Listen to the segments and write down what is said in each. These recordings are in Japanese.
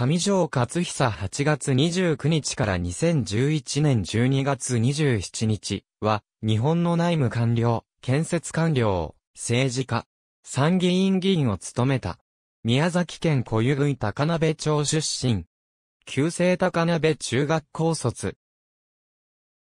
上条勝久8月29日から2011年12月27日は、日本の内務官僚、建設官僚、政治家、参議院議員を務めた。宮崎県小湯郡高鍋町出身。旧制高鍋中学校卒。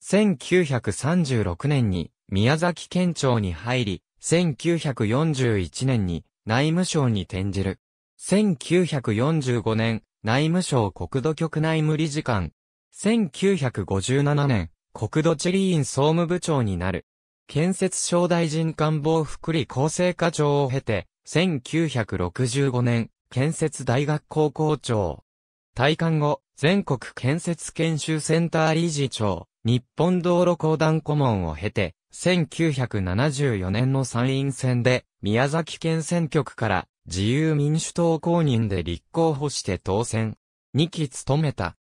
1936年に宮崎県庁に入り、1941年に内務省に転じる。1945年、内務省国土局内務理事官。1957年、国土地理院総務部長になる。建設省大臣官房福利厚生課長を経て、1965年、建設大学校校長。退官後、全国建設研修センター理事長、日本道路公団顧問を経て、1974年の参院選で、宮崎県選挙区から自由民主党公認で立候補して当選。2期務めた。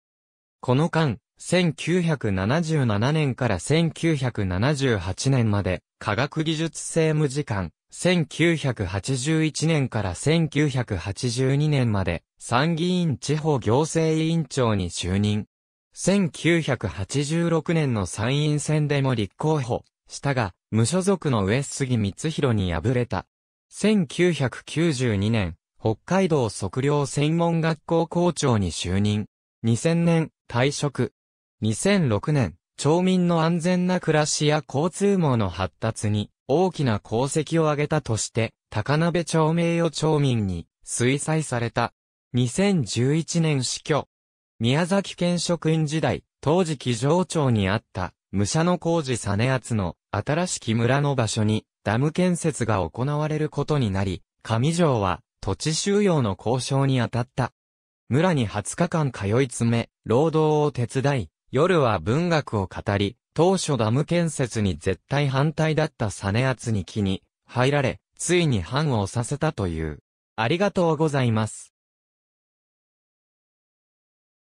この間、1977年から1978年まで、科学技術政務次官、1981年から1982年まで、参議院地方行政委員長に就任。1986年の参院選でも立候補したが、無所属の上杉光弘に敗れた。1992年、北海道測量専門学校校長に就任。2000年、退職。2006年、町民の安全な暮らしや交通網の発達に大きな功績を挙げたとして、高鍋町名誉町民に推薦された。2011年死去。宮崎県職員時代、当時気城町にあった、武者の工事実厚の新しき村の場所にダム建設が行われることになり、上条は土地収用の交渉に当たった。村に20日間通い詰め、労働を手伝い、夜は文学を語り、当初ダム建設に絶対反対だったサネアツに気に入られ、ついに反をさせたという。ありがとうございます。